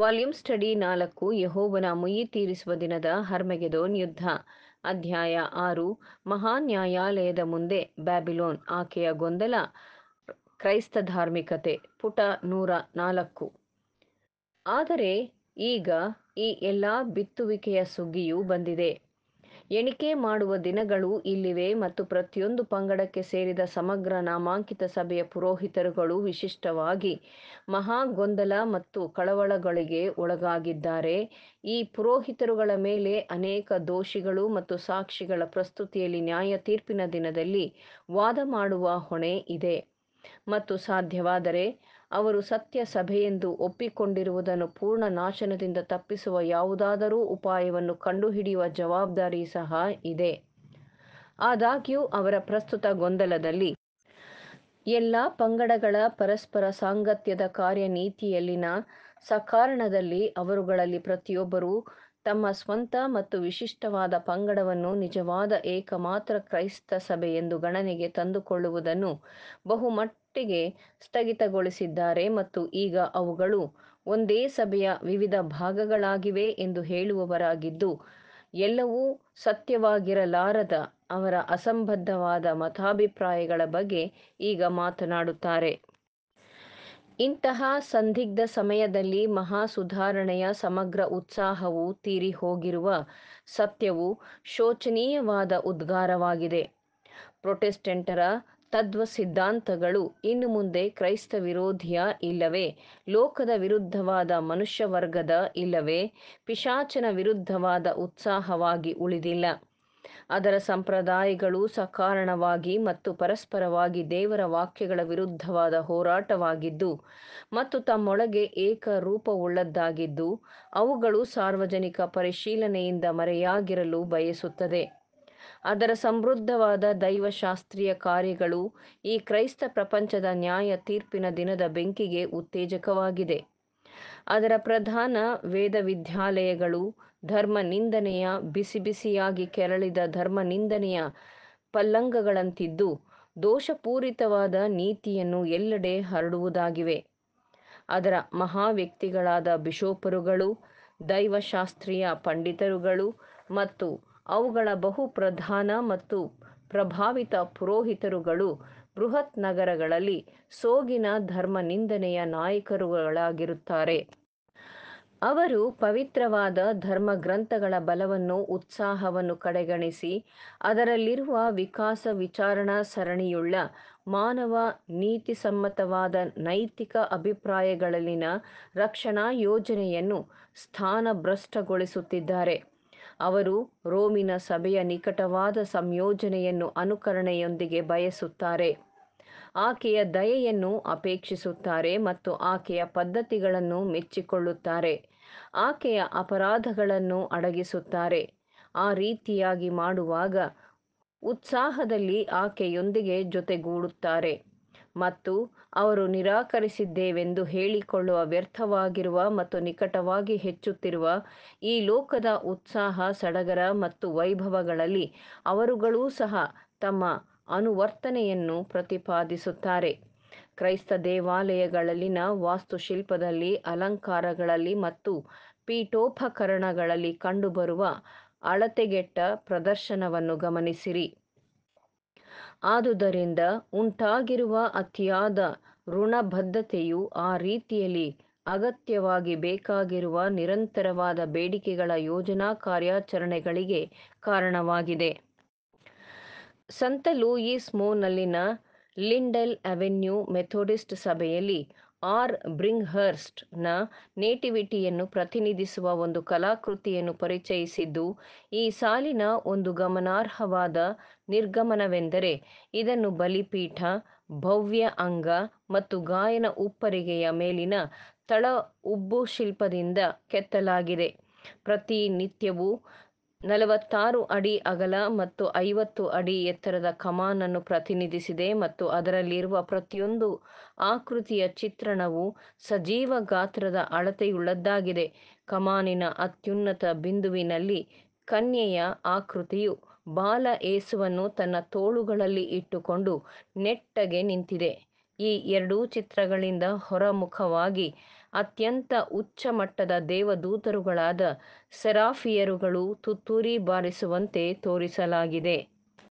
volume study ನಾಲ್ಕು ಯಹೋವನ ಮುಯಿ ತೀರಿಸುವ ದಿನದ ಹರ್ಮೆಗೆದೋನ್ ಯುದ್ಧ ಅಧ್ಯಾಯ ಆರು ಮಹಾ ಮುಂದೆ ಬ್ಯಾಬಿಲೋನ್ ಆಕೆಯ ಗೊಂದಲ ಕ್ರೈಸ್ತ ಧಾರ್ಮಿಕತೆ ಪುಟ ನೂರ ನಾಲ್ಕು ಆದರೆ ಈಗ ಈ ಎಲ್ಲ ಬಿತ್ತುವಿಕೆಯ ಸುಗ್ಗಿಯೂ ಬಂದಿದೆ ಎಣಿಕೆ ಮಾಡುವ ದಿನಗಳು ಇಲ್ಲಿವೆ ಮತ್ತು ಪ್ರತಿಯೊಂದು ಪಂಗಡಕ್ಕೆ ಸೇರಿದ ಸಮಗ್ರ ನಾಮಾಂಕಿತ ಸಭೆಯ ಪುರೋಹಿತರುಗಳು ವಿಶಿಷ್ಟವಾಗಿ ಮಹಾ ಗೊಂದಲ ಮತ್ತು ಕಳವಳಗಳಿಗೆ ಒಳಗಾಗಿದ್ದಾರೆ ಈ ಪುರೋಹಿತರುಗಳ ಮೇಲೆ ಅನೇಕ ದೋಷಿಗಳು ಮತ್ತು ಸಾಕ್ಷಿಗಳ ಪ್ರಸ್ತುತಿಯಲ್ಲಿ ನ್ಯಾಯ ತೀರ್ಪಿನ ದಿನದಲ್ಲಿ ವಾದ ಮಾಡುವ ಹೊಣೆ ಇದೆ ಮತ್ತು ಸಾಧ್ಯವಾದರೆ ಅವರು ಸತ್ಯ ಸಭೆಯೆಂದು ಒಪ್ಪಿಕೊಂಡಿರುವುದನ್ನು ಪೂರ್ಣ ನಾಶನದಿಂದ ತಪ್ಪಿಸುವ ಯಾವುದಾದರೂ ಉಪಾಯವನ್ನು ಕಂಡುಹಿಡಿಯುವ ಜವಾಬ್ದಾರಿ ಸಹ ಇದೆ ಆದಾಗ್ಯೂ ಅವರ ಪ್ರಸ್ತುತ ಗೊಂದಲದಲ್ಲಿ ಎಲ್ಲ ಪಂಗಡಗಳ ಪರಸ್ಪರ ಸಾಂಗತ್ಯದ ಕಾರ್ಯನೀತಿಯಲ್ಲಿನ ಸಕಾರಣದಲ್ಲಿ ಅವರುಗಳಲ್ಲಿ ಪ್ರತಿಯೊಬ್ಬರೂ ತಮ್ಮ ಸ್ವಂತ ಮತ್ತು ವಿಶಿಷ್ಟವಾದ ಪಂಗಡವನ್ನು ನಿಜವಾದ ಏಕಮಾತ್ರ ಕ್ರೈಸ್ತ ಸಭೆ ಎಂದು ಗಣನೆಗೆ ತಂದುಕೊಳ್ಳುವುದನ್ನು ಬಹುಮಟ್ಟಿಗೆ ಸ್ಥಗಿತಗೊಳಿಸಿದ್ದಾರೆ ಮತ್ತು ಈಗ ಅವುಗಳು ಒಂದೇ ಸಭೆಯ ವಿವಿಧ ಭಾಗಗಳಾಗಿವೆ ಎಂದು ಹೇಳುವವರಾಗಿದ್ದು ಎಲ್ಲವೂ ಸತ್ಯವಾಗಿರಲಾರದ ಅವರ ಅಸಂಬದ್ಧವಾದ ಮತಾಭಿಪ್ರಾಯಗಳ ಬಗ್ಗೆ ಈಗ ಮಾತನಾಡುತ್ತಾರೆ ಇಂತಹ ಸಂದಿಗ್ಧ ಸಮಯದಲ್ಲಿ ಮಹಾ ಸುಧಾರಣೆಯ ಸಮಗ್ರ ಉತ್ಸಾಹವು ತೀರಿಹೋಗಿರುವ ಸತ್ಯವು ಶೋಚನೀಯವಾದ ಉದ್ಗಾರವಾಗಿದೆ ಪ್ರೊಟೆಸ್ಟೆಂಟರ ತದ್ವ ಸಿದ್ಧಾಂತಗಳು ಇನ್ನು ಮುಂದೆ ಕ್ರೈಸ್ತ ವಿರೋಧಿಯ ಇಲ್ಲವೇ ಲೋಕದ ವಿರುದ್ಧವಾದ ಮನುಷ್ಯವರ್ಗದ ಇಲ್ಲವೇ ಪಿಶಾಚನ ವಿರುದ್ಧವಾದ ಉತ್ಸಾಹವಾಗಿ ಉಳಿದಿಲ್ಲ ಅದರ ಸಂಪ್ರದಾಯಗಳು ಸಕಾರಣವಾಗಿ ಮತ್ತು ಪರಸ್ಪರವಾಗಿ ದೇವರ ವಾಕ್ಯಗಳ ವಿರುದ್ಧವಾದ ಹೋರಾಟವಾಗಿದ್ದು ಮತ್ತು ತಮ್ಮೊಳಗೆ ಏಕರೂಪವುಳ್ಳದ್ದಾಗಿದ್ದು ಅವುಗಳು ಸಾರ್ವಜನಿಕ ಪರಿಶೀಲನೆಯಿಂದ ಮರೆಯಾಗಿರಲು ಬಯಸುತ್ತದೆ ಅದರ ಸಮೃದ್ಧವಾದ ದೈವಶಾಸ್ತ್ರೀಯ ಕಾರ್ಯಗಳು ಈ ಕ್ರೈಸ್ತ ಪ್ರಪಂಚದ ನ್ಯಾಯ ತೀರ್ಪಿನ ದಿನದ ಬೆಂಕಿಗೆ ಉತ್ತೇಜಕವಾಗಿದೆ ಅದರ ಪ್ರಧಾನ ವೇದ ವಿದ್ಯಾಲಯಗಳು ಧರ್ಮ ನಿಂದನೆಯ ಬಿಸಿ ಬಿಸಿಯಾಗಿ ಕೆರಳಿದ ಧರ್ಮ ನಿಂದನೆಯ ಪಲ್ಲಂಗಗಳಂತಿದ್ದು ದೋಷಪೂರಿತವಾದ ನೀತಿಯನ್ನು ಎಲ್ಲೆಡೆ ಹರಡುವುದಾಗಿವೆ ಅದರ ಮಹಾವ್ಯಕ್ತಿಗಳಾದ ಬಿಷೋಪರುಗಳು ದೈವಶಾಸ್ತ್ರೀಯ ಪಂಡಿತರುಗಳು ಮತ್ತು ಅವುಗಳ ಬಹು ಪ್ರಧಾನ ಮತ್ತು ಪ್ರಭಾವಿತ ಪುರೋಹಿತರುಗಳು ಬೃಹತ್ ನಗರಗಳಲ್ಲಿ ಸೋಗಿನ ಧರ್ಮ ನಿಂದನೆಯ ನಾಯಕರುಗಳಾಗಿರುತ್ತಾರೆ ಅವರು ಪವಿತ್ರವಾದ ಧರ್ಮ ಗ್ರಂಥಗಳ ಬಲವನ್ನು ಉತ್ಸಾಹವನ್ನು ಕಡೆಗಣಿಸಿ ಅದರಲ್ಲಿರುವ ವಿಕಾಸ ವಿಚಾರಣಾ ಸರಣಿಯುಳ್ಳ ಮಾನವ ನೀತಿಸಮ್ಮತವಾದ ನೈತಿಕ ಅಭಿಪ್ರಾಯಗಳಲ್ಲಿನ ರಕ್ಷಣಾ ಯೋಜನೆಯನ್ನು ಸ್ಥಾನಭ್ರಷ್ಟಗೊಳಿಸುತ್ತಿದ್ದಾರೆ ಅವರು ರೋಮಿನ ಸಭೆಯ ನಿಕಟವಾದ ಸಂಯೋಜನೆಯನ್ನು ಅನುಕರಣೆಯೊಂದಿಗೆ ಬಯಸುತ್ತಾರೆ ಆಕೆಯ ದಯೆಯನ್ನು ಅಪೇಕ್ಷಿಸುತ್ತಾರೆ ಮತ್ತು ಆಕೆಯ ಪದ್ಧತಿಗಳನ್ನು ಮೆಚ್ಚಿಕೊಳ್ಳುತ್ತಾರೆ ಆಕೆಯ ಅಪರಾಧಗಳನ್ನು ಅಡಗಿಸುತ್ತಾರೆ ಆ ರೀತಿಯಾಗಿ ಮಾಡುವಾಗ ಉತ್ಸಾಹದಲ್ಲಿ ಆಕೆಯೊಂದಿಗೆ ಜೊತೆಗೂಡುತ್ತಾರೆ ಮತ್ತು ಅವರು ನಿರಾಕರಿಸಿದ್ದೇವೆಂದು ಹೇಳಿಕೊಳ್ಳುವ ವ್ಯರ್ಥವಾಗಿರುವ ಮತ್ತು ನಿಕಟವಾಗಿ ಹೆಚ್ಚುತ್ತಿರುವ ಈ ಲೋಕದ ಉತ್ಸಾಹ ಸಡಗರ ಮತ್ತು ವೈಭವಗಳಲ್ಲಿ ಅವರುಗಳೂ ಸಹ ತಮ್ಮ ಅನುವರ್ತನೆಯನ್ನು ಪ್ರತಿಪಾದಿಸುತ್ತಾರೆ ಕ್ರೈಸ್ತ ದೇವಾಲಯಗಳಲ್ಲಿನ ವಾಸ್ತುಶಿಲ್ಪದಲ್ಲಿ ಅಲಂಕಾರಗಳಲ್ಲಿ ಮತ್ತು ಪೀಠೋಪಕರಣಗಳಲ್ಲಿ ಕಂಡುಬರುವ ಅಳತೆಗೆಟ್ಟ ಪ್ರದರ್ಶನವನ್ನು ಗಮನಿಸಿರಿ ಆದುದರಿಂದ ಉಂಟಾಗಿರುವ ಅತಿಯಾದ ಋಣಬದ್ಧತೆಯು ಆ ರೀತಿಯಲ್ಲಿ ಅಗತ್ಯವಾಗಿ ಬೇಕಾಗಿರುವ ನಿರಂತರವಾದ ಬೇಡಿಕೆಗಳ ಯೋಜನಾ ಕಾರ್ಯಾಚರಣೆಗಳಿಗೆ ಕಾರಣವಾಗಿದೆ ಸಂತ ಲೂಯಿಸ್ ಮೋನಲ್ಲಿನ ಲಿಂಡೆಲ್ ಅವೆನ್ಯೂ ಮೆಥೋಡಿಸ್ಟ್ ಸಭೆಯಲ್ಲಿ ಆರ್ ಬ್ರಿಂಗ್ಹರ್ಸ್ಟ್ನ ನೇಟಿವಿಟಿಯನ್ನು ಪ್ರತಿನಿಧಿಸುವ ಒಂದು ಕಲಾಕೃತಿಯನ್ನು ಪರಿಚಯಿಸಿದ್ದು ಈ ಸಾಲಿನ ಒಂದು ಗಮನಾರ್ಹವಾದ ನಿರ್ಗಮನವೆಂದರೆ ಇದನ್ನು ಬಲಿಪೀಠ ಭವ್ಯ ಅಂಗ ಮತ್ತು ಗಾಯನ ಉಪ್ಪರಿಗೆಯ ಮೇಲಿನ ತಳ ಉಬ್ಬು ಶಿಲ್ಪದಿಂದ ಕೆತ್ತಲಾಗಿದೆ ಪ್ರತಿನಿತ್ಯವೂ ನಲವತ್ತಾರು ಅಡಿ ಅಗಲ ಮತ್ತು ಐವತ್ತು ಅಡಿ ಎತ್ತರದ ಕಮಾನನ್ನು ಪ್ರತಿನಿಧಿಸಿದೆ ಮತ್ತು ಅದರಲ್ಲಿರುವ ಪ್ರತಿಯೊಂದು ಆಕೃತಿಯ ಚಿತ್ರಣವು ಸಜೀವ ಗಾತ್ರದ ಅಳತೆಯುಳ್ಳದ್ದಾಗಿದೆ ಕಮಾನಿನ ಅತ್ಯುನ್ನತ ಬಿಂದುವಿನಲ್ಲಿ ಕನ್ಯೆಯ ಆಕೃತಿಯು ಬಾಲ ಏಸುವನ್ನು ತನ್ನ ತೋಳುಗಳಲ್ಲಿ ಇಟ್ಟುಕೊಂಡು ನೆಟ್ಟಗೆ ನಿಂತಿದೆ ಈ ಎರಡೂ ಚಿತ್ರಗಳಿಂದ ಹೊರಮುಖವಾಗಿ ಅತ್ಯಂತ ಉಚ್ಚ ಮಟ್ಟದ ದೇವದೂತರುಗಳಾದ ಸೆರಾಫಿಯರುಗಳು ತುತ್ತೂರಿ ಬಾರಿಸುವಂತೆ ತೋರಿಸಲಾಗಿದೆ